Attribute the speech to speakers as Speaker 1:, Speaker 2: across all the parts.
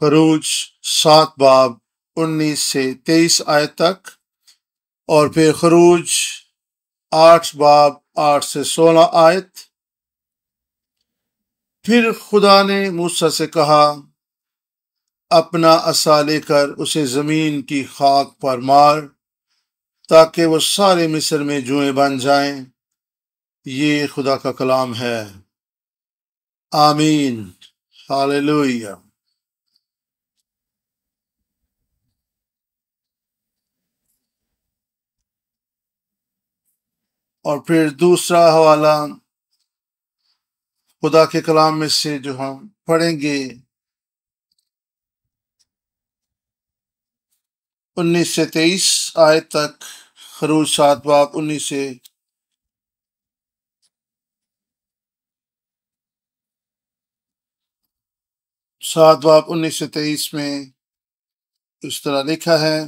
Speaker 1: फरूज सात बाब उन्नीस से तेईस आय तक और फिर खरूज आठ बाब आठ से सोलह आयत फिर खुदा ने मूसा से कहा अपना असा लेकर उसे ज़मीन की खाक पर मार ताकि वो सारे मिस्र में जुए बन जाएं ये खुदा का कलाम है आमीन हालेलुया और फिर दूसरा हवाला खुदा के कलाम में से जो हम पढ़ेंगे उन्नीस से तेईस आय तक खरूज सात बाप उन्नीस से सात बाप उन्नीस से तेईस में इस तरह लिखा है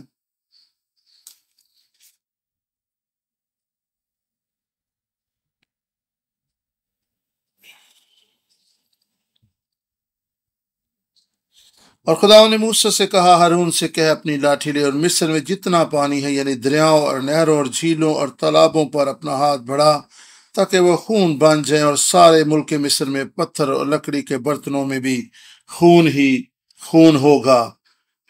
Speaker 1: और खुदा ने मूसा से कहा हारून से कह अपनी लाठी ले और मिस्र में जितना पानी है यानी दरियाओं और नहरों और झीलों और तालाबों पर अपना हाथ बढ़ा ताकि वह खून बन जाए और सारे मुल्क मिस्र में पत्थर और लकड़ी के बर्तनों में भी खून ही खून होगा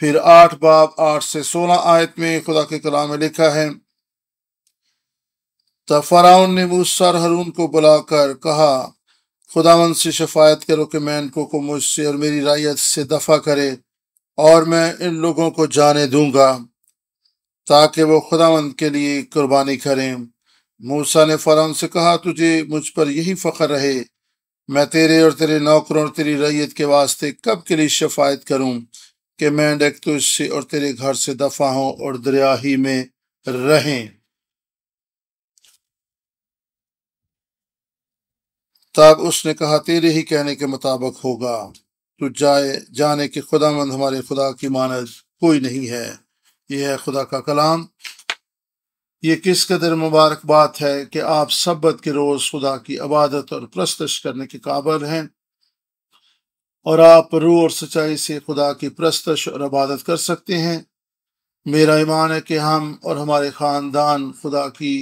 Speaker 1: फिर आठ बाब आठ से सोलह आयत में खुदा के कला में लिखा है तब फराउन ने मूसा हरून को बुलाकर कहा खुदावन से शफायत करो कि मैं इनको को मुझसे और मेरी रायत से दफ़ा करे और मैं इन लोगों को जाने दूंगा ताकि वो खुदावंद के लिए कुर्बानी करें मूसा ने फ़रौन से कहा तुझे मुझ पर यही फ़ख्र रहे मैं तेरे और तेरे नौकरों और तेरी रैयत के वास्ते कब के लिए शफायत करूं कि मैं डेक तो और तेरे घर से दफ़ा हों और दरिया ही में रहें तब उसने कहा तेरे ही कहने के मुताबिक होगा तो जाए जाने कि खुदा मंद हमारे खुदा की मानद कोई नहीं है यह है खुदा का कलाम ये किस कदर मुबारक बात है कि आप सब्बत के रोज़ खुदा की इबादत और प्रस्तश करने के काबिल हैं और आप रूह और सच्चाई से खुदा की प्रस्तश और इबादत कर सकते हैं मेरा ईमान है कि हम और हमारे ख़ानदान खुदा की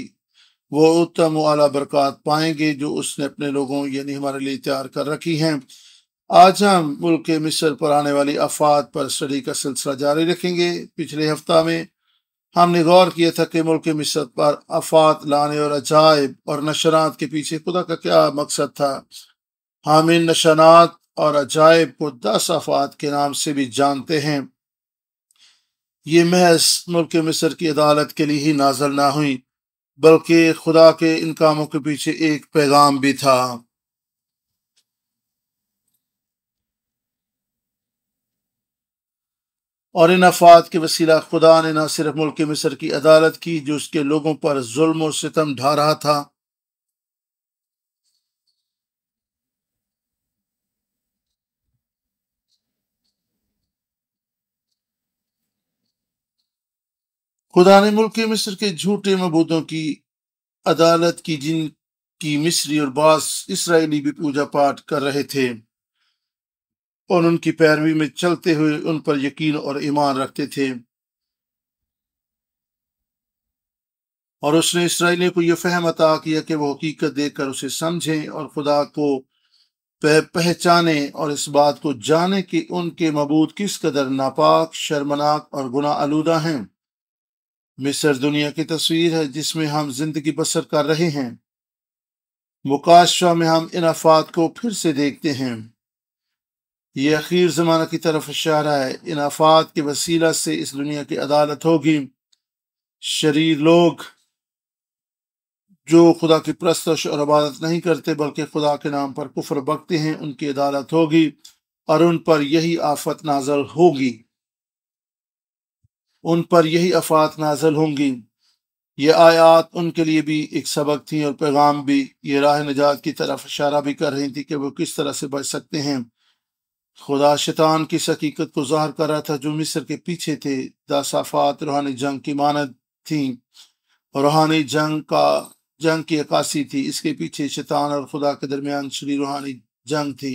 Speaker 1: वो उत्तम अला बरक़ात पाएंगे जो उसने अपने लोगों यानी हमारे लिए तैयार कर रखी हैं आज हम मुल्क मिस्र पर आने वाली अफात पर स्टडी का सिलसिला जारी रखेंगे पिछले हफ्ता में हमने गौर किया था कि मुल्क मिस्र पर अफात लाने और अजायब और नशरात के पीछे खुदा का क्या मकसद था हम इन नशरात और अजायब को दस अफात के नाम से भी जानते हैं ये महज मुल्क मिस्र की अदालत के लिए ही नाजल ना हुई बल्कि खुदा के इन कामों के पीछे एक पैगाम भी था और इन अफाद के वसीला खुदा ने न सिर्फ मुल्क मिस्र की अदालत की जो उसके लोगों पर जुल्म और सितम ढा रहा था खुदा ने मुल्क मिस्र के झूठे मबूदों की अदालत की जिनकी मिस्री और बास इसराइली भी पूजा पाठ कर रहे थे और उनकी पैरवी में चलते हुए उन पर यकीन और ईमान रखते थे और उसने इसराइली को यह फहम अता किया कि वह हकीकत देखकर उसे समझें और खुदा को पहचाने और इस बात को जाने कि उनके मबूद किस कदर नापाक शर्मनाक और गुना आलूदा हैं मिस्र दुनिया की तस्वीर है जिसमें हम जिंदगी बसर कर रहे हैं मुकाशवा में हम इन अफात को फिर से देखते हैं ये अखीर ज़माना की तरफ इशारा है इन आफात के वसीला से इस दुनिया की अदालत होगी शरीर लोग जो खुदा की प्रस्तश और इबादत नहीं करते बल्कि खुदा के नाम पर कुफर बकते हैं उनकी अदालत होगी और उन पर यही आफत नाजल होगी उन पर यही अफात नाजल होंगी ये आयात उनके लिए भी एक सबक थी और पैगाम भी ये राह नजात की तरफ इशारा भी कर रही थी कि वो किस तरह से बच सकते हैं खुदा शैतान की हकीकत को जाहिर कर रहा था जो मिस्र के पीछे थे दासाफात रूहानी जंग की मानद थी रूहानी जंग का जंग की अक्सी थी इसके पीछे शैतान और खुदा के दरमियान श्री रूहानी जंग थी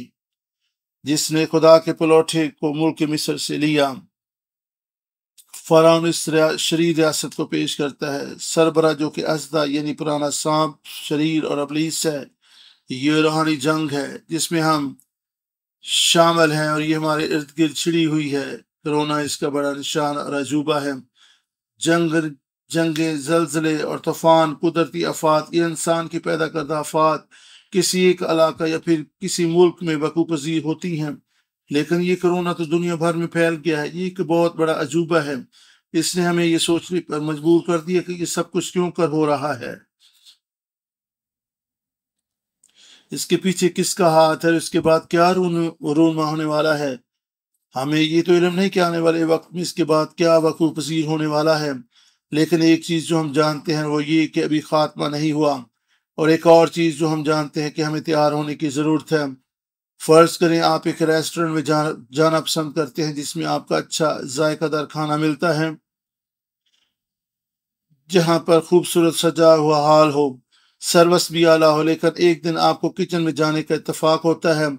Speaker 1: जिसने खुदा के पलौठे को मुल्क मिस्र से लिया इस शरीर रियासत को पेश करता है सरबरा जो कि अजदा यानी पुराना सांप शरीर और अबलीस है ये रूहानी जंग है जिसमें हम शामिल हैं और ये हमारे इर्द गिर्द छिड़ी हुई है कोरोना इसका बड़ा निशान और अजूबा है जंग जंगे जलजले और तूफान कुदरती आफात ये इंसान की पैदा करदा आफात किसी एक इलाका या फिर किसी मुल्क में वकू पजीर होती हैं लेकिन ये कोरोना तो दुनिया भर में फैल गया है ये एक बहुत बड़ा अजूबा है इसने हमें ये सोचने पर मजबूर कर दिया कि ये सब कुछ क्यों कर हो रहा है इसके पीछे किसका हाथ है इसके बाद क्या रोनमा होने वाला है हमें ये तो इलम नहीं कि आने वाले वक्त में इसके बाद क्या वकूल पसीर होने वाला है लेकिन एक चीज़ जो हम जानते हैं वो ये कि अभी खात्मा नहीं हुआ और एक और चीज़ जो हम जानते हैं कि हमें तैयार होने की ज़रूरत है फ़र्ज़ करें आप एक रेस्टोरेंट में जा, जाना पसंद करते हैं जिसमें आपका अच्छा जायकादार खाना मिलता है जहाँ पर खूबसूरत सजा हुआ हाल हो सर्विस भी आला हो लेकिन एक दिन आपको किचन में जाने का इतफाक़ होता है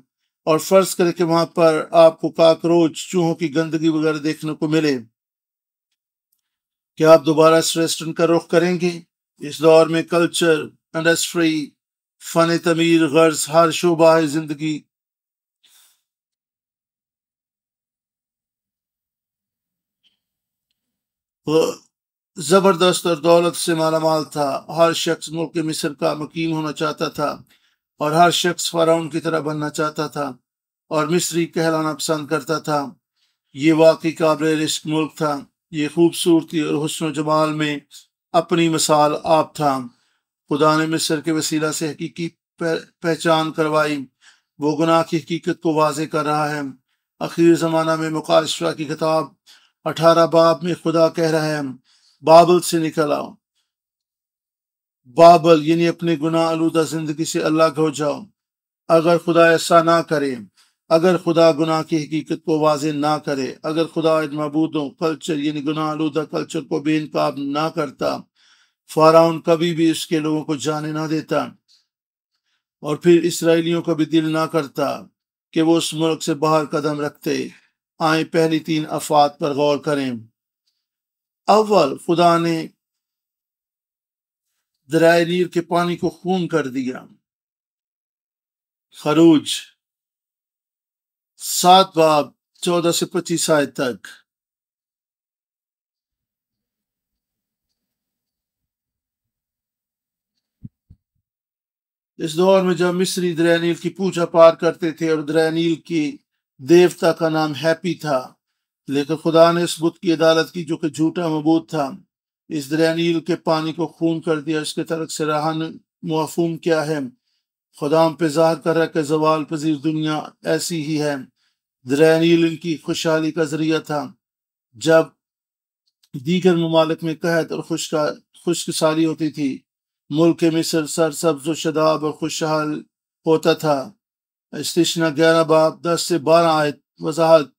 Speaker 1: और फ़र्ज़ करें कि वहाँ पर आपको काकरोच चूहों की गंदगी वगैरह देखने को मिले क्या आप दोबारा इस रेस्टोरेंट का रुख करेंगे इस दौर में कल्चर इंडस्ट्री फ़न तमीर गर्ज हर शोबा ज़िंदगी वो ज़बरदस्त और दौलत से मालामाल था हर शख्स मुल्क मिस्र का मुकीम होना चाहता था और हर शख्स फ़राउन की तरह बनना चाहता था और मिस्री कहलाना पसंद करता था ये वाकई काबिल रिस्क मुल्क था ये खूबसूरती और हसन जमाल में अपनी मिसाल आप था खुदा ने मिस्र के वसीला से हकीकी पहचान करवाई वो गुनाह की हकीकत को वाज कर रहा है आखिर ज़माना में मुकाशवा की किताब अठारह बाब में खुदा कह रहा है बाबल से निकल आओ बाबल यानी अपने गुना आलूदा जिंदगी से अलग हो जाओ अगर खुदा ऐसा ना करे अगर खुदा गुनाह की हकीकत को वाज ना करे अगर खुदा मबूदों कल्चर यानी गुनाह आलूदा कल्चर को बेनकाब ना करता फ़ाराउन कभी भी इसके लोगों को जाने ना देता और फिर इसराइलियों का भी दिल ना करता कि वो उस मुल्क से बाहर कदम रखते आए पहली तीन अफवाद पर गौर करें अव्वल खुदा ने दराय नीर के पानी को खून कर दिया खरूज सात बाब चौदह से पच्चीस आय तक इस दौर में जब मिस्री दरिया की पूजा पार करते थे और दरिया की देवता का नाम हैप्पी था लेकिन खुदा ने इस बुत की अदालत की जो कि झूठा मबूद था इस दरियानील नील के पानी को खून कर दिया इसके तरफ से रहा मफहूम क्या है खुदाम पे जाहिर कर रहा कि जवाल पजीर दुनिया ऐसी ही है दरियानील नील इनकी खुशहाली का जरिया था जब दीगर ममालिक में कहत और खुशका खुशकसाली होती थी मुल्क सर सरसब्ज शदाब और खुशहाल होता था स्टेशन ग्यारह बाप दस से बारह आयत वजाहत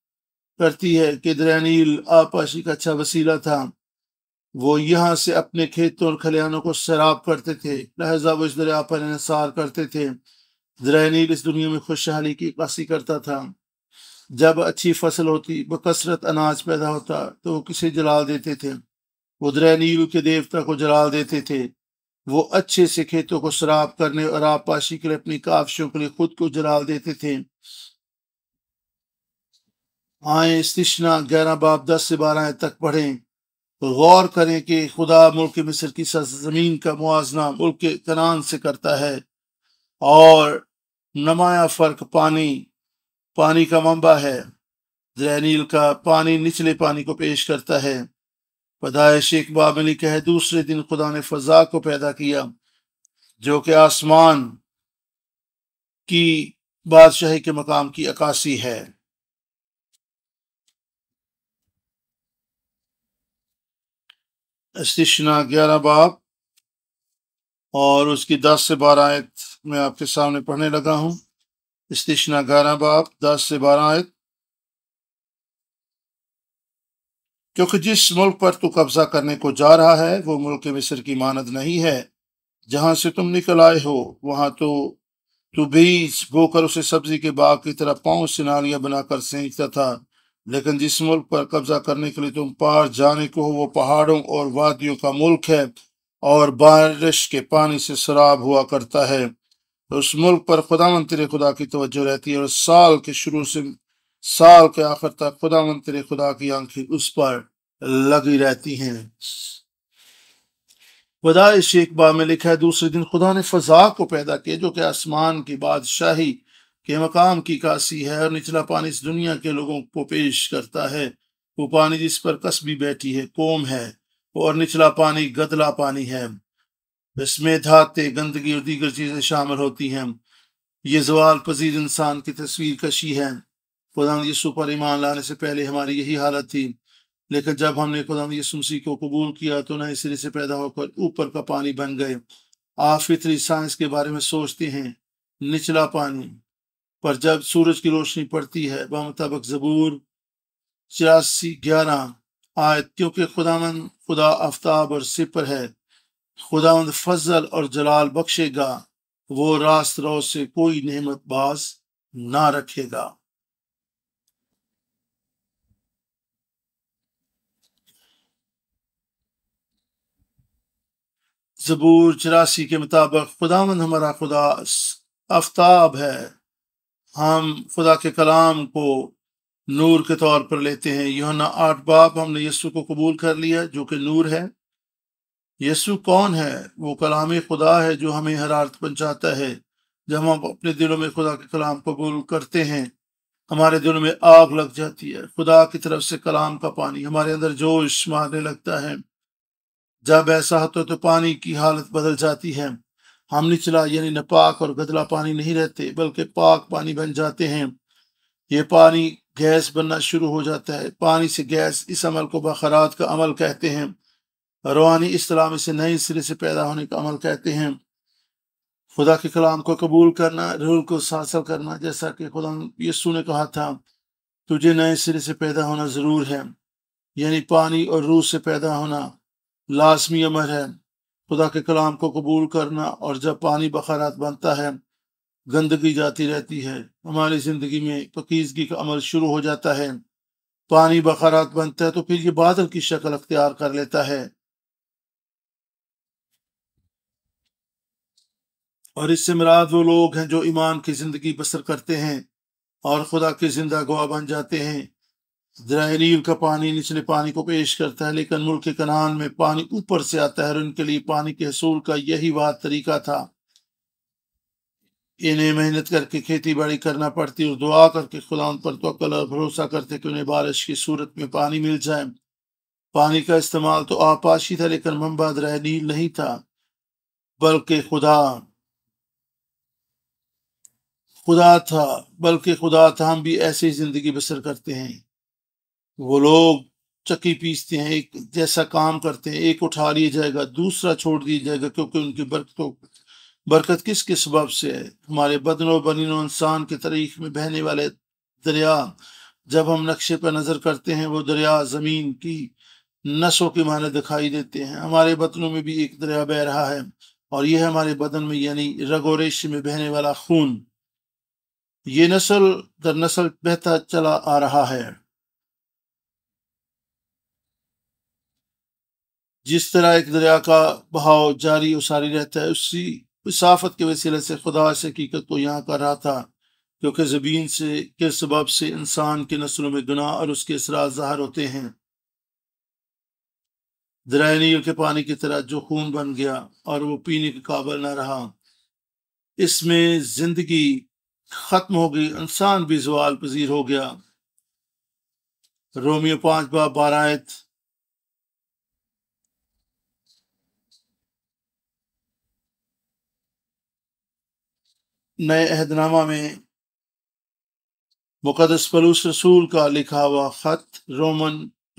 Speaker 1: करती है कि दरानील आपाशी का अच्छा वसीला था वो यहाँ से अपने खेतों और खलिनों को शराब करते थे लहजा वो इस दरिया पर इसार करते थे दरानील इस दुनिया में खुशहाली की कासी करता था जब अच्छी फसल होती कसरत अनाज पैदा होता तो वो किसे जला देते थे वो दरानील के देवता को जला देते थे वो अच्छे से खेतों को शराब करने और आपाशी के लिए अपनी काविशों के लिए खुद को जला देते थे आए स्तना ग्यारह बाब दस से बारह तक पढ़ें गौर करें कि खुदा मुल्क मिस्र की सरजमीन का मुआजना मुल्क कनान से करता है और नमाया फर्क पानी पानी का मंबा है जहनील का पानी निचले पानी को पेश करता है पदाइश एक अली कह दूसरे दिन खुदा ने फजा को पैदा किया जो कि आसमान की बादशाही के मकाम की अकासी है अस्तिशना ग्यारह बाब और उसकी दस से बारह आयत मैं आपके सामने पढ़ने लगा हूँ अस्तिशना ग्यारह बाब दस से बारह आयत क्योंकि जिस मुल्क पर तू कब्जा करने को जा रहा है वो मुल्क मिस्र की मानद नहीं है जहां से तुम निकल आए हो वहां तो तू बीज बोकर उसे सब्जी के बाग की तरह पांव से नालियाँ बनाकर सेंचता था लेकिन जिस मुल्क पर कब्जा करने के लिए तुम पार जाने को हो वो पहाड़ों और वादियों का मुल्क है और बारिश के पानी से शराब हुआ करता है उस मुल्क पर खुदा तेरे खुदा की तवज्जो रहती है और साल के शुरू से साल के आखिर तक खुदा मंत्र खुदा की आंखें उस पर लगी रहती हैं एक शेखबा में लिखा है दूसरे दिन खुदा ने फजा को पैदा किया जो कि आसमान की बादशाही के मकाम की कासी है और निचला पानी इस दुनिया के लोगों को पेश करता है वो पानी जिस पर कस्बी बैठी है कोम है और निचला पानी गदला पानी है इसमें धाते गंदगी और दीगर चीजें शामिल होती हैं ये जवाल पजीर इंसान की तस्वीर कशी है खुदा यसु पर ईमान लाने से पहले हमारी यही हालत थी लेकिन जब हमने खुदा यसु मसीह को कबूल किया तो नए सिरे से पैदा होकर ऊपर का पानी बन गए आप फितरी साइंस के बारे में सोचते हैं निचला पानी पर जब सूरज की रोशनी पड़ती है वह मुताबक जबूर चौरासी ग्यारह आयत क्योंकि खुदावन खुदा आफ्ताब और सिपर है खुदांद फजल और जलाल बख्शेगा वो रास्त रोज से कोई नहमत बाज ना रखेगा जबूर चौरासी के मुताबिक खुदावन हमारा खुदा आफ्ताब है हम खुदा के कलाम को नूर के तौर पर लेते हैं योना आठ बाप हमने यस्सु को कबूल कर लिया जो कि नूर है यस्सु कौन है वो कलाम खुदा है जो हमें हरारत पहुंचाता है जब हम अपने दिलों में खुदा के कलाम कबूल करते हैं हमारे दिलों में आग लग जाती है खुदा की तरफ से कलाम का पानी हमारे अंदर जोश मारने लगता है जब ऐसा होता है तो पानी की हालत बदल जाती है हम निचला यानी नपाक और गदला पानी नहीं रहते बल्कि पाक पानी बन जाते हैं ये पानी गैस बनना शुरू हो जाता है पानी से गैस इस अमल को बखरात का अमल कहते हैं रूहानी इस्लाम इसे नए सिरे से पैदा होने का अमल कहते हैं खुदा के कलाम को कबूल करना रूल को हासिल करना जैसा कि खुदा यस्सु ने कहा था तुझे नए सिरे से पैदा होना ज़रूर है यानी पानी और रूह से पैदा होना लाजमी अमर है खुदा के कलाम को कबूल करना और जब पानी बखारात बनता है गंदगी जाती रहती है हमारी ज़िंदगी में पकीजगी का अमल शुरू हो जाता है पानी बखारात बनता है तो फिर ये बादल की शक्ल अख्तियार कर लेता है और इससे मराद वो लोग हैं जो ईमान की ज़िंदगी बसर करते हैं और खुदा के जिंदा गुआ बन जाते हैं दहलील का पानी निचले पानी को पेश करता है लेकिन मुल्क के कनान में पानी ऊपर से आता है और उनके लिए पानी के हसूल का यही वाद तरीका था इन्हें मेहनत करके खेती बाड़ी करना पड़ती और दुआ करके खुदा उन पर तोल और भरोसा करते कि उन्हें बारिश की सूरत में पानी मिल जाए पानी का इस्तेमाल तो आपाशी था लेकिन मम्बा नील नहीं था बल्कि खुदा खुदा था बल्कि खुदा था हम भी ऐसी ज़िंदगी बसर करते हैं वो लोग चक्की पीसते हैं एक जैसा काम करते हैं एक उठा लिया जाएगा दूसरा छोड़ दिया जाएगा क्योंकि उनकी बरकतों तो, बरकत किस सबब से है हमारे बदनो बनिनो इंसान के तारीख में बहने वाले दरिया जब हम नक्शे पर नज़र करते हैं वो दरिया ज़मीन की नसों के माने दिखाई देते हैं हमारे बदनों में भी एक दरिया बह रहा है और यह हमारे बदन में यानी रगो रेश में बहने वाला खून ये नस्ल दर नस्ल बहता चला आ रहा है जिस तरह एक दरिया का बहाव जारी उसारी रहता है उसी मसाफत के वसीले से खुदा इस हकीकत को यहाँ कर रहा था क्योंकि ज़मीन से के सबब से इंसान के नस्लों में गुनाह और उसके असरा ज़ाहर होते हैं दरिया नील के पानी की तरह जो खून बन गया और वो पीने के काबिल ना रहा इसमें ज़िंदगी ख़त्म हो गई इंसान भी जवाल पजीर हो गया रोमियो पाँच बा बारायत नए अहदनामा में मुकदस फलूस रसूल का लिखा हुआ ख़त रोमन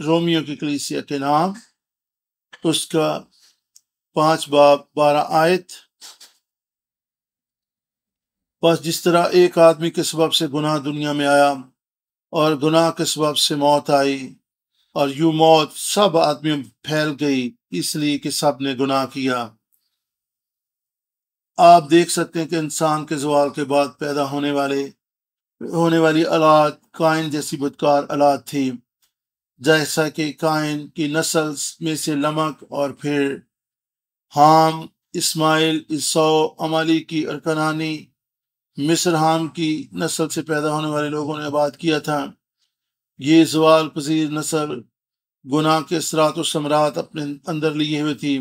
Speaker 1: रोमियो की कलीसिया के नाम उसका पांच बाब बारह आयत बस जिस तरह एक आदमी के सबब से गुनाह दुनिया में आया और गुनाह के सबब से मौत आई और यू मौत सब आदमियों फैल गई इसलिए कि सब ने गुनाह किया आप देख सकते हैं कि इंसान के जवाल के बाद पैदा होने वाले होने वाली आलात कायन जैसी बुदकार आलात थी जैसा कि कायन की नस्ल्स में से लमक और फिर हाम इस्माइल इसौ अमाली की और कनानी मिस्र हाम की नस्ल से पैदा होने वाले लोगों ने आबाद किया था ये जवाल पजीर नस्ल गुनाह के सरात और समरात अपने अंदर लिए हुए थी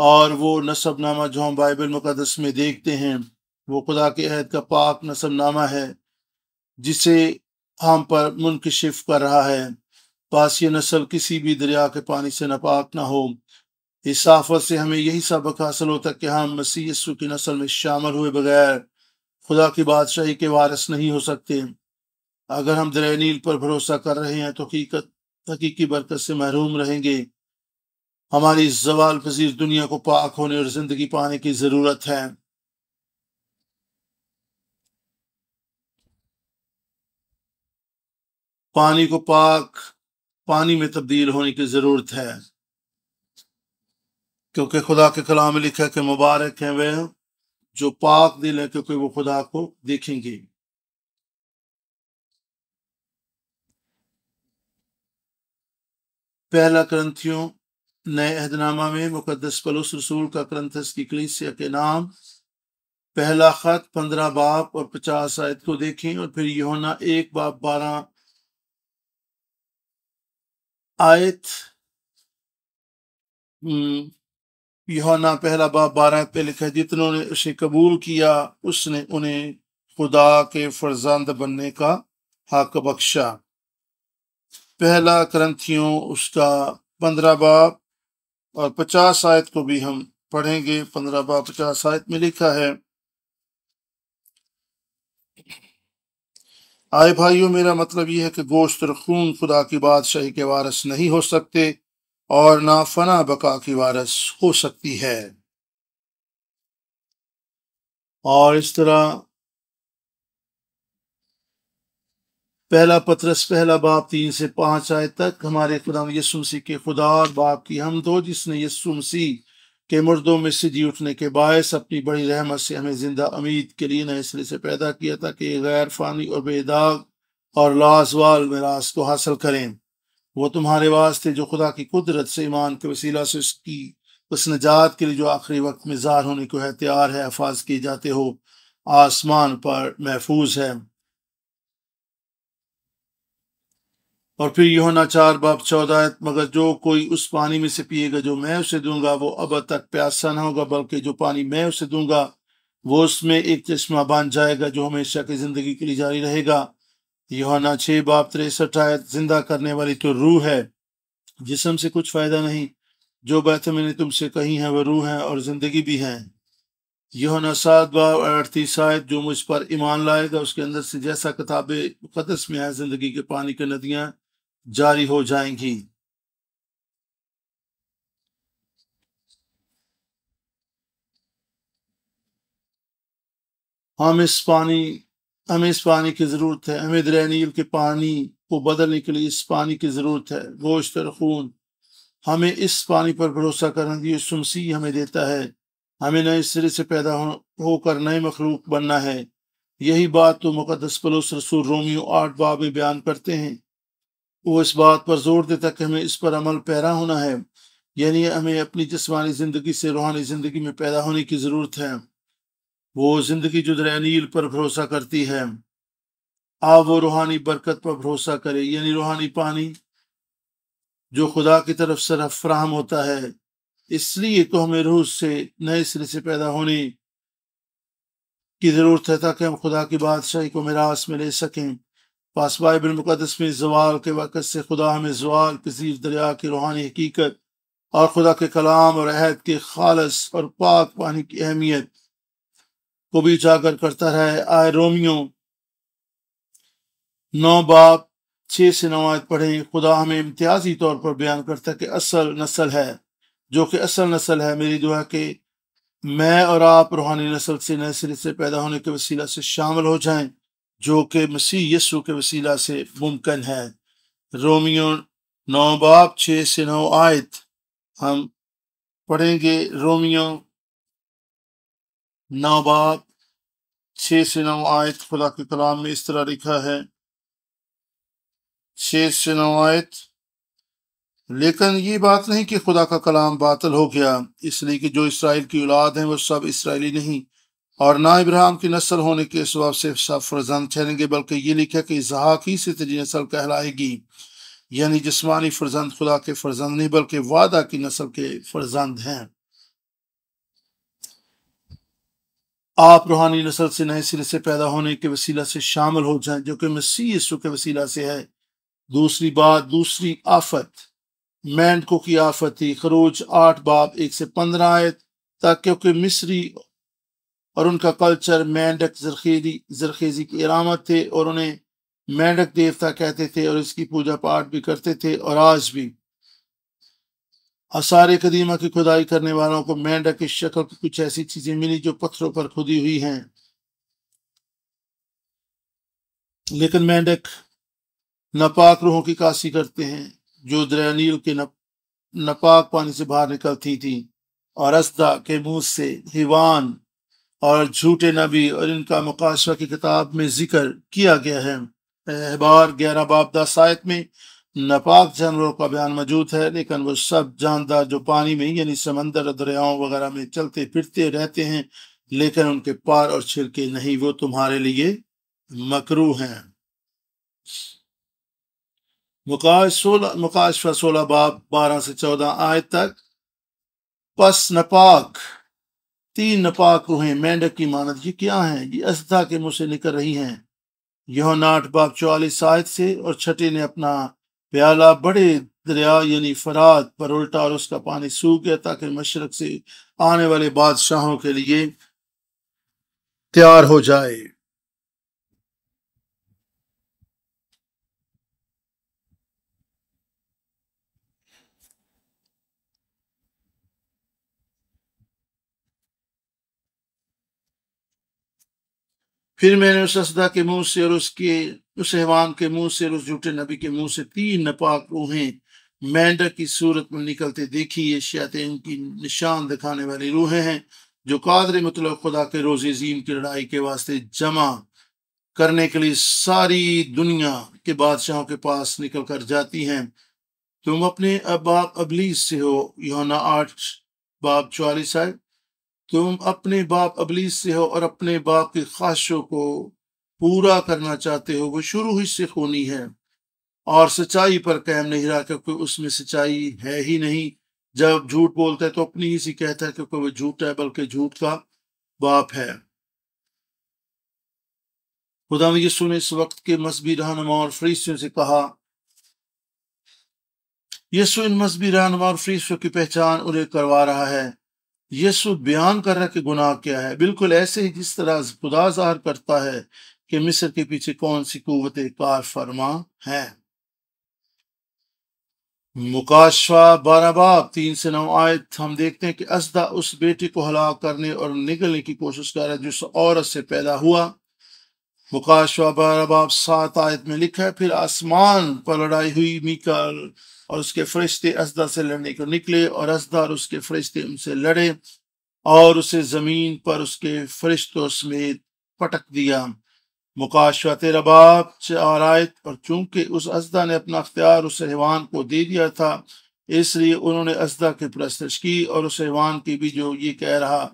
Speaker 1: और वो नामा जो हम बाइबल मुकदस में देखते हैं वो खुदा के अहद का पाक नामा है जिसे हम पर मुनकशिफ कर रहा है पास ये नस्ल किसी भी दरिया के पानी से नापाक ना हो इस साफत से हमें यही सबक हासिल होता कि हम मसीह यस्सु की नस्ल में शामिल हुए बगैर खुदा की बादशाही के वारस नहीं हो सकते अगर हम दरनील पर भरोसा कर रहे हैं तो हकीकत हकीकी बरकत से महरूम रहेंगे हमारी इस जवाल पसीर दुनिया को पाक होने और जिंदगी पाने की जरूरत है पानी को पाक पानी में तब्दील होने की जरूरत है क्योंकि खुदा के कलाम में लिखा कि मुबारक है वह जो पाक दिल है क्योंकि वो खुदा को देखेंगे पहला ग्रंथियों नए अहदनामा में मुकदस पलुस रसूल का क्रंथस की कलीसिया के नाम पहला खत पंद्रह बाप और पचास आयत को देखें और फिर योना एक बाप बारह आयत हम्म, योना पहला बाप बारह पे लिखा है जितनों ने उसे कबूल किया उसने उन्हें खुदा के फर्जंद बनने का हक बख्शा पहला ग्रंथियों उसका पंद्रह बाप और पचास आयत को भी हम पढ़ेंगे पंद्रह बा पचास आयत में लिखा है आए भाइयों मेरा मतलब यह है कि गोश्त और खून खुदा की बादशाही के वारस नहीं हो सकते और ना फना बका की वारस हो सकती है और इस तरह पहला पत्रस पहला बाप तीन से पांच आए तक हमारे खुदा यसु मसीह के खुदा और बाप की हम दो जिसने यसु मसीह के मुर्दों में से जी उठने के बायस अपनी बड़ी रहमत से हमें जिंदा उम्मीद के लिए नए से पैदा किया था कि गैर फानी और बेदाग और लाजवाल मिरास को हासिल करें वो तुम्हारे वास्ते जो खुदा की कुदरत से ईमान के वसीला से उसकी उस नजात के लिए जो आखिरी वक्त में जार होने को है तैयार है हफाज किए जाते हो आसमान पर महफूज है और फिर योना चार बाप चौदह मगर जो कोई उस पानी में से पिएगा जो मैं उसे दूंगा वो अब तक प्यासा ना होगा बल्कि जो पानी मैं उसे दूंगा वो उसमें एक चश्मा बांध जाएगा जो हमेशा की जिंदगी के लिए जारी रहेगा योना छः बाप तिरसठ आयत जिंदा करने वाली तो रूह है जिसम से कुछ फायदा नहीं जो बातें मैंने तुमसे कही हैं वह रूह है और जिंदगी भी है योना सात बाप अड़तीस आयत जो मुझ पर ईमान लाएगा उसके अंदर से जैसा किताब मुकदस में है जिंदगी के पानी की नदियाँ जारी हो जाएंगी हम इस पानी हमें इस पानी की ज़रूरत है हमें दरनील के पानी को बदलने के लिए इस पानी की ज़रूरत है गोश्त और खून हमें इस पानी पर भरोसा करने की सुमसी हमें देता है हमें नए सिरे से पैदा होकर हो नए मखलूक बनना है यही बात तो मुकदस पलोस रसूल रोमियो आठ बाब में बयान करते हैं वो इस बात पर जोर देता है कि हमें इस पर अमल पैरा होना है यानी हमें अपनी जिसमानी ज़िंदगी से रूहानी ज़िंदगी में पैदा होने की ज़रूरत है वो ज़िंदगी जो दरियानील पर भरोसा करती है आप वो रूहानी बरकत पर भरोसा करें यानी रूहानी पानी जो खुदा की तरफ से फ्राहम होता है इसलिए तो हमें रूह से नए सिरे से पैदा होने की ज़रूरत है ताकि हम खुदा की बादशाही को मिरास में ले सकें बिन मुकदस में जवाल के वक़्त से खुदा हमें जवाल पजीर दरिया की रूहानी हकीकत और खुदा के कलाम और अहद के खालस और पाक पानी की अहमियत को भी उजागर करता रहे आए रोमियो नौ बाप छः से नवायत पढ़ें खुदा हमें इम्तियाजी तौर पर बयान करता कि असल नस्ल है जो कि असल नस्ल है मेरी दुआ के मैं और आप रूहानी नस्ल से नए सिरे से पैदा होने के वसीला से शामिल हो जाएं जो कि मसीह यसु के वसीला से मुमकिन है रोमियो नौ बाप छः से नौ आयत हम पढ़ेंगे रोमियो नौ बाप छः से नौ आयत खुदा के कलाम में इस तरह लिखा है छः से नौ आयत लेकिन ये बात नहीं कि खुदा का कलाम बातल हो गया इसलिए कि जो इसराइल की औलाद है वो सब इसराइली नहीं और ना इब्राहिम की नस्ल होने के सबाब से फर्जंद ठहरेंगे बल्कि ये लिखा कि इजहाक ही से तेरी नस्ल कहलाएगी यानी जिसमानी फर्जंद खुदा के फर्जंद नहीं बल्कि वादा की नस्ल के फर्जंद हैं आप रूहानी नस्ल से नए सिरे से पैदा होने के वसीला से शामिल हो जाए जो कि मसीह यीशु के वसीला से है दूसरी बात दूसरी आफत मैंडको की आफत थी खरूज आठ बाब एक से पंद्रह आयत ताकि क्योंकि मिस्री और उनका कल्चर मेंढक जरखेजी जरखेजी की इरामत थे और उन्हें मेंढक देवता कहते थे और इसकी पूजा पाठ भी करते थे और आज भी आसार कदीमा की खुदाई करने वालों को मेंढक की शक्ल की कुछ ऐसी चीजें मिली जो पत्थरों पर खुदी हुई हैं लेकिन मेंढक नपाक रूहों की काशी करते हैं जो दरनील के नप, नपाक पानी से बाहर निकलती थी और असदा के मुंह से हिवान और झूठे नबी और इनका मुकाशवा की किताब में जिक्र किया गया है अहबार ग्यारह बाब दस आयत में नापाक जानवरों का बयान मौजूद है लेकिन वो सब जानदार जो पानी में यानी समंदर दरियाओं वगैरह में चलते फिरते रहते हैं लेकिन उनके पार और छिलके नहीं वो तुम्हारे लिए मकरू हैं मुकाशवा सोलह बाब बारह से चौदह आयत तक पस नपाक तीन नपाक रूहें मेंढक की मानद ये क्या हैं ये असदा के मुंह से निकल रही हैं यो नाट बाप चौवालीस साहित से और छठे ने अपना प्याला बड़े दरिया यानी फरात पर उल्टा और उसका पानी सूख गया ताकि मशरक से आने वाले बादशाहों के लिए तैयार हो जाए फिर मैंने उस असदा के मुंह से और उसके उस हैवान के मुंह से और उस झूठे नबी के मुंह से तीन नपाक रूहें मेंढक की सूरत में निकलते देखी ये शैतिन की निशान दिखाने वाली रूहें हैं जो कादर मतलब खुदा के रोज जीम की लड़ाई के वास्ते जमा करने के लिए सारी दुनिया के बादशाहों के पास निकल कर जाती हैं तुम अपने अब अबलीस से हो योना आठ बाप चौलीस साहब तुम अपने बाप अबलीस से हो और अपने बाप की ख्वाहिशों को पूरा करना चाहते हो वो शुरू ही से खूनी है और सच्चाई पर कैम नहीं रहा क्योंकि उसमें सच्चाई है ही नहीं जब झूठ बोलता है तो अपनी ही सी कहता है क्योंकि वह झूठ है बल्कि झूठ का बाप है खुदा यसु ने इस वक्त के मजहबी रहनुमा और फरीसियों से कहा यसु इन मजहबी रहनुमा और फरीसियों की पहचान उन्हें करवा रहा है यसु बयान कर रहा कि गुनाह क्या है बिल्कुल ऐसे ही जिस तरह खुदा जाहिर करता है कि मिस्र के पीछे कौन सी कुत कार फरमा है मुकाशवा बाराबाब तीन से नौ आयत हम देखते हैं कि असदा उस बेटी को हलाक करने और निगलने की कोशिश कर रहा है जिस औरत से पैदा हुआ मुकाशवा बाराबाब सात आयत में लिखा है फिर आसमान पर लड़ाई हुई मीकल और उसके फरिश्ते असदा से लड़ने को निकले और असदा और उसके फरिश्ते उनसे लड़े और उसे ज़मीन पर उसके फरिश्तों समेत पटक दिया तेरा रबाब से आयत और चूंकि उस असदा ने अपना अख्तियार उस हैवान को दे दिया था इसलिए उन्होंने असदा की प्रस्तश की और उस हैवान की भी जो ये कह रहा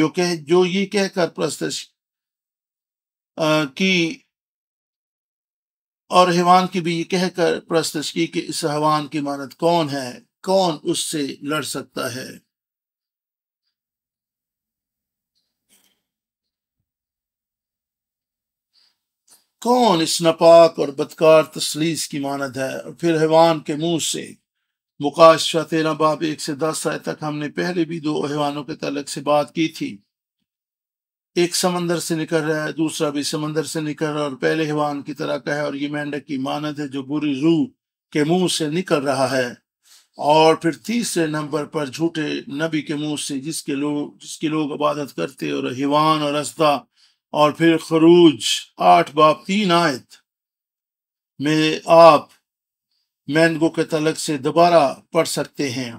Speaker 1: जो कह जो ये कहकर प्रस्तश की और हैवान की भी ये कहकर प्रस्तश की कि इस हवान की मानत कौन है कौन उससे लड़ सकता है कौन इस नपाक और बदकार तसलीस की मानद है और फिर हैवान के मुंह से मुकाशा तेरा बाब एक से दस साल तक हमने पहले भी दो हैवानों के तलक से बात की थी एक समंदर से निकल रहा है दूसरा भी समंदर से निकल रहा है और पहले हिवान की तरह का है और ये मेंढक की मानद है जो बुरी रूह के मुंह से निकल रहा है और फिर तीसरे नंबर पर झूठे नबी के मुंह से जिसके लोग जिसके लोग इबादत करते और हिवान और रस्ता और फिर खरूज आठ बाप तीन आयत में आप मैनगो के तलक से दोबारा पढ़ सकते हैं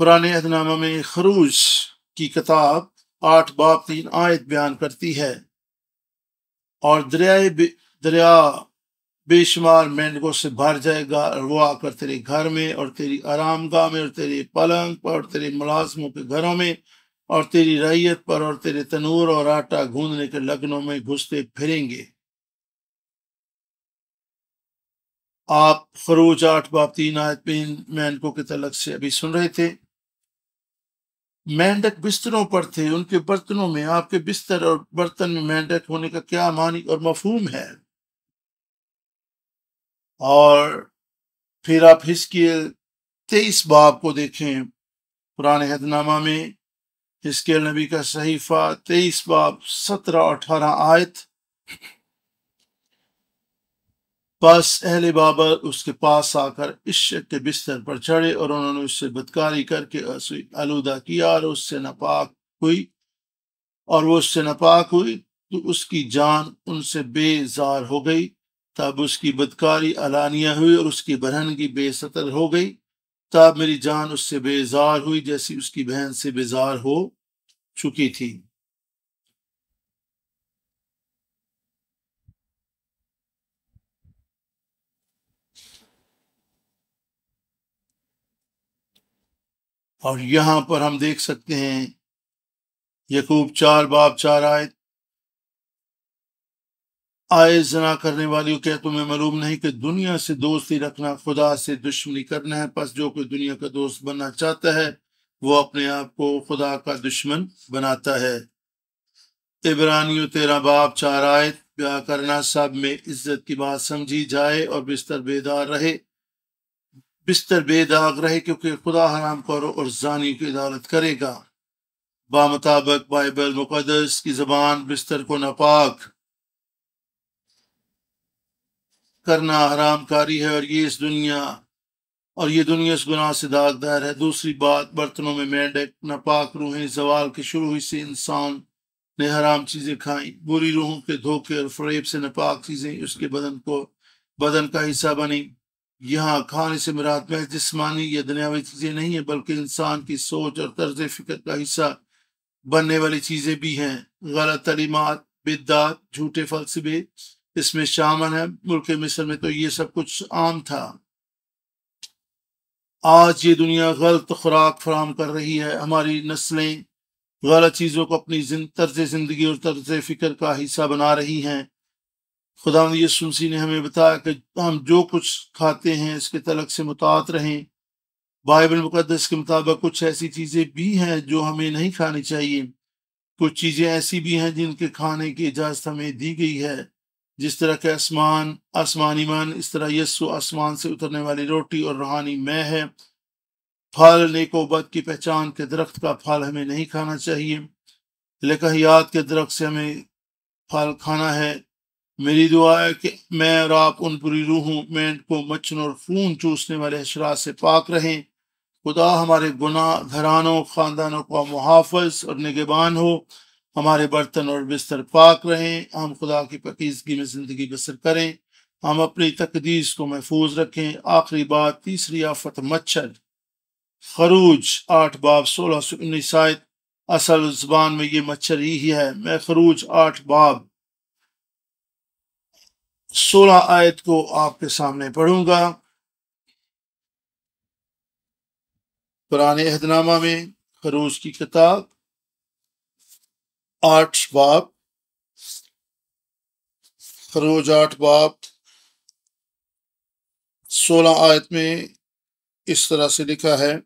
Speaker 1: पुराने अहदनामा में खरूज की किताब आठ बाप तीन आयत बयान करती है और दरियाए दरिया बेशुमार मेंढकों से भर जाएगा और वो आकर तेरे घर में और तेरी आराम गाह में और तेरे पलंग पर और तेरे मुलाजमों के घरों में और तेरी रैयत पर और तेरे तनूर और आटा गूंदने के लगनों में घुसते फिरेंगे आप खरूज आठ बाब तीन आयत में इनको के तलक से अभी सुन रहे थे मेंढक बिस्तरों पर थे उनके बर्तनों में आपके बिस्तर और बर्तन में मेंढक होने का क्या मानी और मफहूम है और फिर आप हिस्के तेईस बाब को देखें पुराने हदनामा में हिस्के नबी का सहीफा तेईस बाब सत्रह अठारह आयत पास अहल बाबर उसके पास आकर इश्क के बिस्तर पर चढ़े और उन्होंने उससे बदकारी करके आलूदा किया और उससे नापाक हुई और वो उससे नापाक हुई तो उसकी जान उनसे बेजार हो गई तब उसकी बदकारी अलानिया हुई और उसकी बहन की बेसतर हो गई तब मेरी जान उससे बेजार हुई जैसी उसकी बहन से बेजार हो चुकी थी और यहां पर हम देख सकते हैं यकूब चार बाप चार आयत आय जना करने वाली क्या तुम्हें मालूम नहीं कि दुनिया से दोस्ती रखना खुदा से दुश्मनी करना है बस जो कोई दुनिया का दोस्त बनना चाहता है वो अपने आप को खुदा का दुश्मन बनाता है इब्रानियों तेरा बाप चार आयत ब्याह करना सब में इज्जत की बात समझी जाए और बिस्तर बेदार रहे बिस्तर बेदाग रहे क्योंकि खुदा हराम करो और जानी की इदारत करेगा बामताबक बाइबल मुकदस की जबान बिस्तर को नापाक करना हराम कारी है और ये इस दुनिया और ये दुनिया इस गुनाह से दागदार है दूसरी बात बर्तनों में मेंढक नापाक रूहें जवाल के शुरू ही से इंसान ने हराम चीज़ें खाई बुरी रूहों के धोखे और फरेब से नापाक चीज़ें उसके बदन को बदन का हिस्सा बनी यहाँ खाने से मुराद महज जिसमानी या दुनियावी चीज़ें नहीं है बल्कि इंसान की सोच और तर्ज फिक्र का हिस्सा बनने वाली चीज़ें भी हैं गलत तलीमत बिदात झूठे फलसफे इसमें शामिल है मुल्क मिस्र में तो ये सब कुछ आम था आज ये दुनिया गलत खुराक फराहम कर रही है हमारी नस्लें गलत चीज़ों को अपनी तर्ज ज़िंदगी और तर्ज फिक्र का हिस्सा बना रही हैं खुदा यसुमसी ने हमें बताया कि हम जो कुछ खाते हैं इसके तलक से मुतात रहें बाइबल मुकदस के मुताबिक कुछ ऐसी चीज़ें भी हैं जो हमें नहीं खानी चाहिए कुछ चीज़ें ऐसी भी हैं जिनके खाने की इजाज़त हमें दी गई है जिस तरह के आसमान आसमानी मन इस तरह यस्सु आसमान से उतरने वाली रोटी और रूहानी मैं है फल नेकोबत की पहचान के दरख्त का फल हमें नहीं खाना चाहिए लेकियात के दरख्त से हमें फल खाना है मेरी दुआ है कि मैं और आप उन बुरी रूहों में को मच्छर और खून चूसने वाले अशरात से पाक रहें खुदा हमारे गुनाह घरानों ख़ानदानों का मुहाफ़ और निगेबान हो हमारे बर्तन और बिस्तर पाक रहें हम खुदा की पकीजगी में ज़िंदगी बसर करें हम अपनी तकदीस को महफूज रखें आखिरी बात तीसरी आफत मच्छर खरूज आठ बाब सोलह सौ उन्नीस आयत असल जबान में ये मच्छर ही है मैं खरूज आठ बाब सोलह आयत को आपके सामने पढ़ूंगा पुराने अहदनामा में खरूज की किताब आठ बाप खरूज आठ बाप सोलह आयत में इस तरह से लिखा है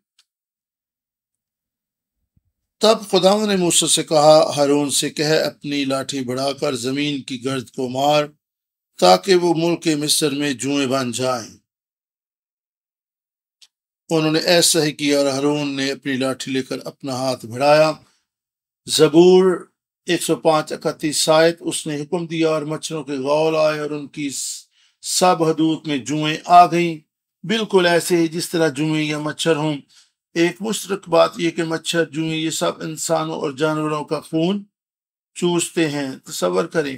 Speaker 1: तब खुदा ने मुझसे से कहा हारून से कह अपनी लाठी बढ़ाकर जमीन की गर्द को मार ताकि वो मुल्क मिस्र में जुए बन जाए उन्होंने ऐसा ही किया और हरून ने अपनी लाठी लेकर अपना हाथ भिड़ाया जबूर 105 इकतीस शायद उसने हुक्म दिया और मच्छरों के गौल आए और उनकी सब हदूत में जुएं आ गई बिल्कुल ऐसे ही जिस तरह जुएं या मच्छर हों एक मुश्तरक बात यह कि मच्छर जुएं ये सब इंसानों और जानवरों का खून चूसते हैं तस्वर करें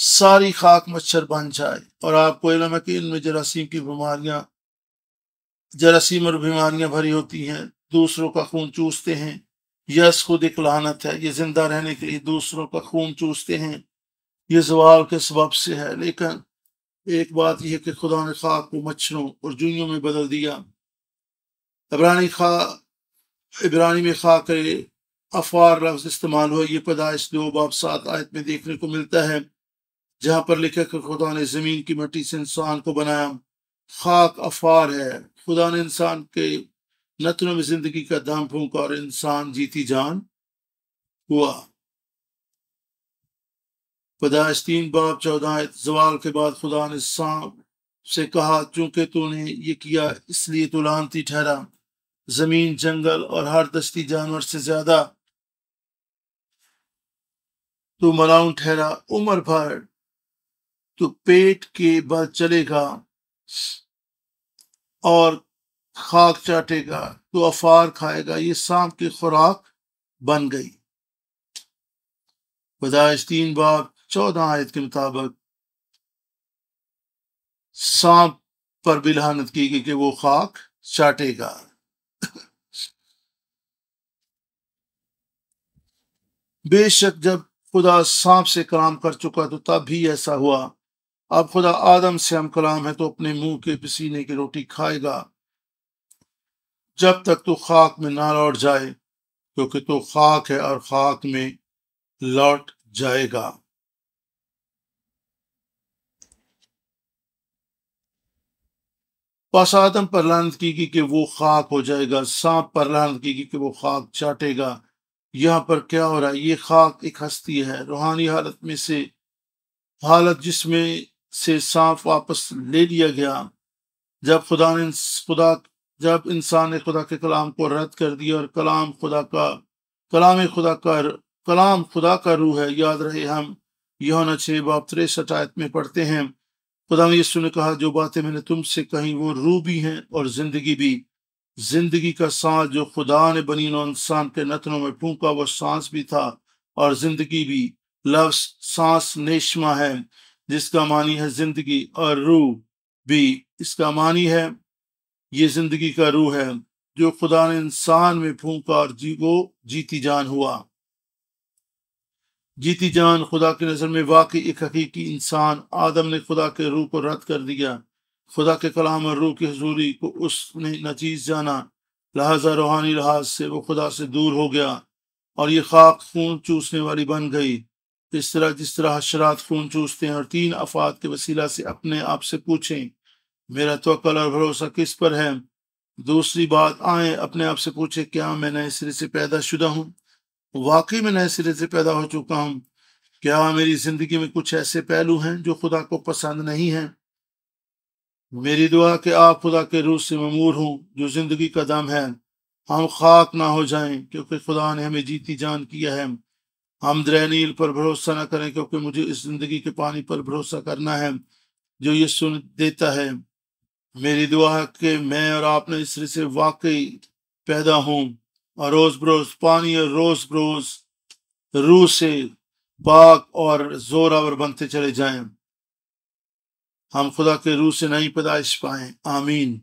Speaker 1: सारी खाक मच्छर बन जाए और आपको इलम है कि इनमें जरासीम की बीमारियां जरासीम और बीमारियां भरी होती हैं दूसरों का खून चूसते हैं यस खुद एक लानत है ये जिंदा रहने के लिए दूसरों का खून चूसते हैं ये जवाल के सबब से है लेकिन एक बात यह कि खुदा ने खाक को मच्छरों और जुइयों में बदल दिया इबरानी खा इबरानी में खा के अफवार लफ्ज इस्तेमाल हुआ ये पैदाइश दो बाब सात आयत में देखने को मिलता है जहां पर लिखा कि खुदा ने जमीन की मिट्टी से इंसान को बनाया खाक अफार है खुदा ने इंसान के नतनों में जिंदगी का दम फूक और इंसान जीती जान हुआ पदाइश तीन बाप चौदह जवाल के बाद खुदा ने सांप से कहा चूंकि तूने ये किया इसलिए तू लानती ठहरा जमीन जंगल और हर दस्ती जानवर से ज्यादा तू मलाउन ठहरा उम्र भर तो पेट के बल चलेगा और खाक चाटेगा तो अफार खाएगा ये सांप की खुराक बन गई बदायश तीन बाब चौदह आयत के मुताबिक सांप पर भी लहानत की गई कि वो खाक चाटेगा बेशक जब खुदा सांप से काम कर चुका तो तब भी ऐसा हुआ अब खुदा आदम से हम कलाम है तो अपने मुंह के पसीने की रोटी खाएगा जब तक तू खाक में ना लौट जाए क्योंकि तू खाक है और खाक में लौट जाएगा पास आदम पर लानत की कि वो खाक हो जाएगा सांप पर लानत की कि वो खाक चाटेगा यहाँ पर क्या हो रहा है ये खाक एक हस्ती है रूहानी हालत में से हालत जिसमें से सांप वापस ले लिया गया जब खुदा ने खुदा जब इंसान ने खुदा के कलाम को रद्द कर दिया और कलाम खुदा का कलाम खुदा का कलाम खुदा का रूह है याद रहे हम न छे बाप तिरसठ में पढ़ते हैं खुदा यीशु ने कहा जो बातें मैंने तुमसे कही वो रूह भी हैं और जिंदगी भी जिंदगी का सांस जो खुदा ने बनी नो इंसान के नतनों में फूका वो सांस भी था और जिंदगी भी लफ्स सांस नेशमा है जिसका मानी है जिंदगी और रूह भी इसका मानी है ये जिंदगी का रूह है जो खुदा ने इंसान में फूका और जी को जीती जान हुआ जीती जान खुदा की नज़र में वाकई एक हकीकी इंसान आदम ने खुदा के रूह को रद्द कर दिया खुदा के कलाम और रूह की हजूरी को उसने नचीज जाना लिहाजा रूहानी लिहाज से वो खुदा से दूर हो गया और ये खाक खून चूसने वाली बन गई जिस तरह जिस तरह हशरात खून चूसते हैं और तीन अफात के वसीला से अपने आप से पूछें मेरा तो अकल और भरोसा किस पर है दूसरी बात आए अपने आप से पूछे क्या मैं नए सिरे से पैदा शुदा हूँ वाकई में नए सिरे से पैदा हो चुका हूँ क्या मेरी जिंदगी में कुछ ऐसे पहलू हैं जो खुदा को पसंद नहीं है मेरी दुआ के आप खुदा के रूह से ममूर हूँ जो जिंदगी का दम है हम खाक ना हो जाएं क्योंकि खुदा ने हमें जीती जान किया है हम नील पर भरोसा न करें क्योंकि मुझे इस जिंदगी के पानी पर भरोसा करना है जो ये सुन देता है मेरी दुआ है कि मैं और आप नजरे से वाकई पैदा हूं और रोज बरोज पानी और रोज बरोज रूह से पाक और जोरावर बनते चले जाएं हम खुदा के रूह से नई पैदाइश पाए आमीन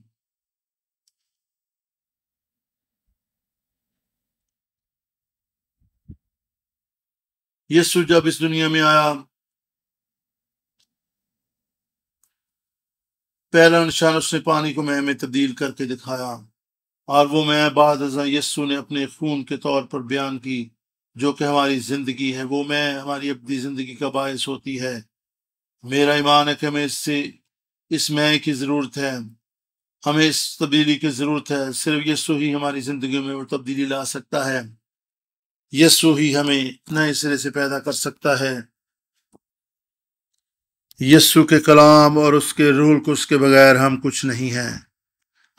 Speaker 1: यीशु जब इस दुनिया में आया पहला निशान उसने पानी को मैं में तब्दील करके दिखाया और वो मैं बाद यस्सु ने अपने खून के तौर पर बयान की जो कि हमारी जिंदगी है वो मैं हमारी अपनी जिंदगी का बायस होती है मेरा ईमान है कि हमें इससे इस मैं की ज़रूरत है हमें इस तब्दीली की ज़रूरत है सिर्फ यस्सु ही हमारी ज़िंदगी में वो तब्दीली ला सकता है यस्सु ही हमें नए सिरे से पैदा कर सकता है यस्सु के कलाम और उसके रूल को उसके बगैर हम कुछ नहीं हैं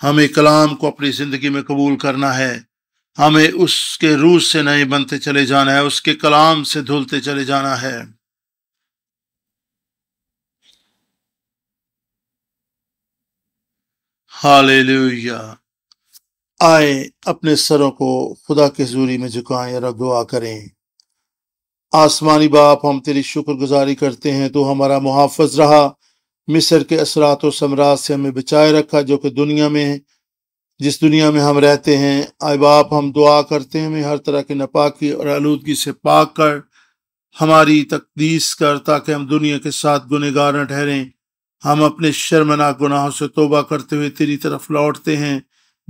Speaker 1: हमें कलाम को अपनी ज़िंदगी में कबूल करना है हमें उसके रूह से नए बनते चले जाना है उसके कलाम से धुलते चले जाना है हालेलुया आए अपने सरों को खुदा के जूरी में झुकाएं और दुआ करें आसमानी बाप हम तेरी शुक्रगुजारी करते हैं तो हमारा मुहाफ़ रहा मिस्र के असरात और समराज से हमें बचाए रखा जो कि दुनिया में जिस दुनिया में हम रहते हैं आए बाप हम दुआ करते हैं हमें हर तरह के नपाकी और आलूदगी से पाक कर हमारी तकदीस कर ताकि हम दुनिया के साथ गुनहगार न ठहरें हम अपने शर्मनाक गुनाहों से तोबा करते हुए तेरी तरफ लौटते हैं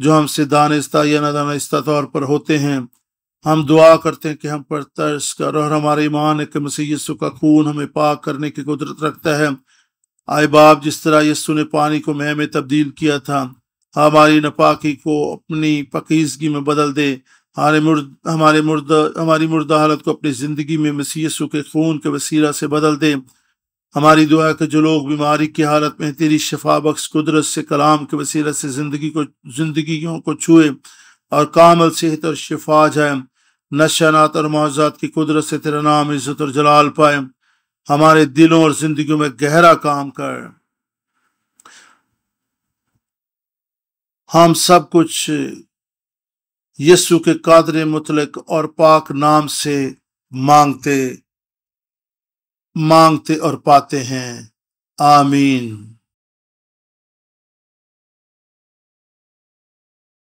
Speaker 1: जो हमसे दानिस्ता या नदानिस्ता तौर पर होते हैं हम दुआ करते हैं कि हम पर तर्स कर और हमारे ईमान के मसीह यस्सु का खून हमें पाक करने की कुदरत रखता है आए बाप जिस तरह यस्सु ने पानी को मह में तब्दील किया था हमारी नपाकी को अपनी पकीजगी में बदल दे हमारे मुर्द हमारे मुर्द हमारी मुर्दा हालत को अपनी ज़िंदगी में मसीह के खून के वसीला से बदल दे हमारी दुआ कि जो लोग बीमारी की हालत में तेरी शफा बख्श कुदरत से कलाम के वसीरत से ज़िंदगी को जिंदगी को छुए और कामल सेहत और शिफा जाए नशनात और मुआजात की कुदरत से तेरा नाम इज़्ज़त और जलाल पाए हमारे दिलों और जिंदगी में गहरा काम कर हम सब कुछ यस्सु के कादर मुतलक और पाक नाम से मांगते मांगते और पाते हैं आमीन